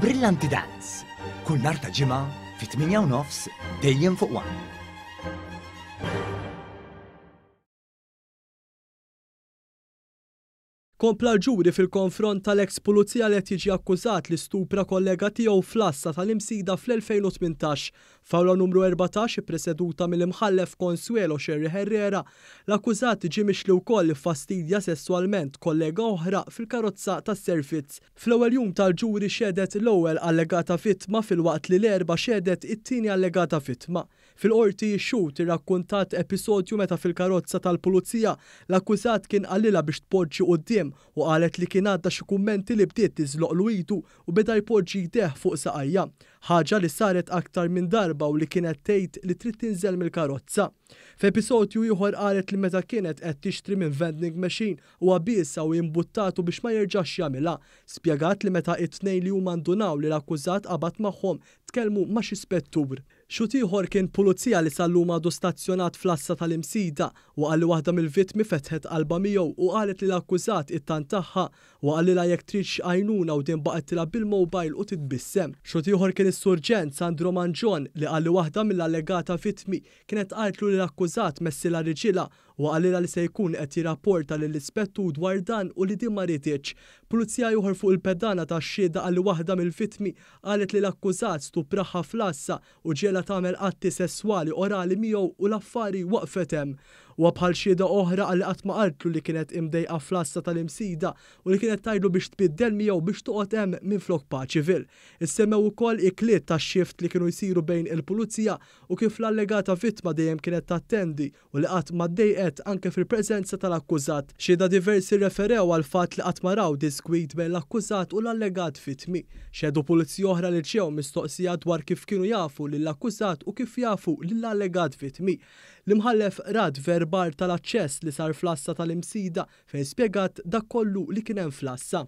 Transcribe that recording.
Brillanti Dance. Kull nar ta' ġimgħa fit-8 dejjem fuq 1. Kompla l-ġuri fil-konfront tal-eks pulizija li tiġi akkużat li stupra kollega tiegħu flassa tal-imsida fl-2018 fawla numru 14 preseduta mill-imħallef Consuelo Sherry Herrera l-akkużat ġie mixli wkoll li fastidja sessualment kollega oħra fil-karozza tas-servizz. Fl-ewwel jum tal-ġuri xedet l-ewwel allegata fitma fil-waqt li l-erba xedet it-tieni allegata fitma. Fil-qorti xut irrakkuntat episodju meta fil-karozza tal-pulizija l-akkużat kien qalilha biex tpoġġi quddiem u qalet li kien għadda xi kummenti li bdiet tiżloq lwitu u beda jpoġġi jdeħ fuq saqajja, ħaġa li saret aktar minn darba u li kienet tgħid li trid tinżel mill-karozza. F'episodju ieħor qalet li meta kienet qed tixtri minn vending machine u għabisa u jimbuttatu biex ma jerġax jagħmilha, spjegat li meta it-tnejn li huma ndunaw li l-akkużat qabad magħhom tkellmu ma' xi spettur. Xutiħor kien pulizija li sallu madu stazzjonat flassa tal-imsida u għalli waħda mill-vitmi fetħet qalba miegħu u qalet li l-akkużat it-tan taħħa u għalli la jekk trid u din baqet bil-mobile u titbissem. Xutiħor kien is-surġen Sandro Manġon li għalli waħda mill-allegata vitmi kienet qaltlu li l-akkużat messi la riġila u għallila li se jkun qed jirrapporta lill ispettu dwar dan u li din ma ritiċ. Pulizija joħor fuq il-pedana tax-xieda għalli waħda mill-vitmi qalet li l-akkużat stupraħħa flassa u ġiela ila tagħmel atti sesswali orali miegħu u l-affari waqfetem. U bħal xieda oħra għalli qatt ma qartlu li kienet imdejqa flassa tal-imsida u li kienet tajdu biex tbiddel miegħu biex toqgħod hemm minn flok paċivil. Issemmew ukoll ikliet tax-xift li kienu jsiru bejn il-pulizija u kif l-allegata vittma dejjem kienet tattendi u li qatt ma ddejqet anke fil-preżenza tal-akkużat. Xieda diversi referew għal fatt li qatt ma raw diskwit bejn l-akkużat u l-allegat fitmi. Xedu pulizija oħra li ġew mistoqsija dwar kif kienu jafu li l-akkużat akkużat u kif jafu l-allegat vitmi. L-imħallef rad verbar tal-aċċess li sar flassa tal-imsida fejn spiegat dak kollu li kien hemm flassa.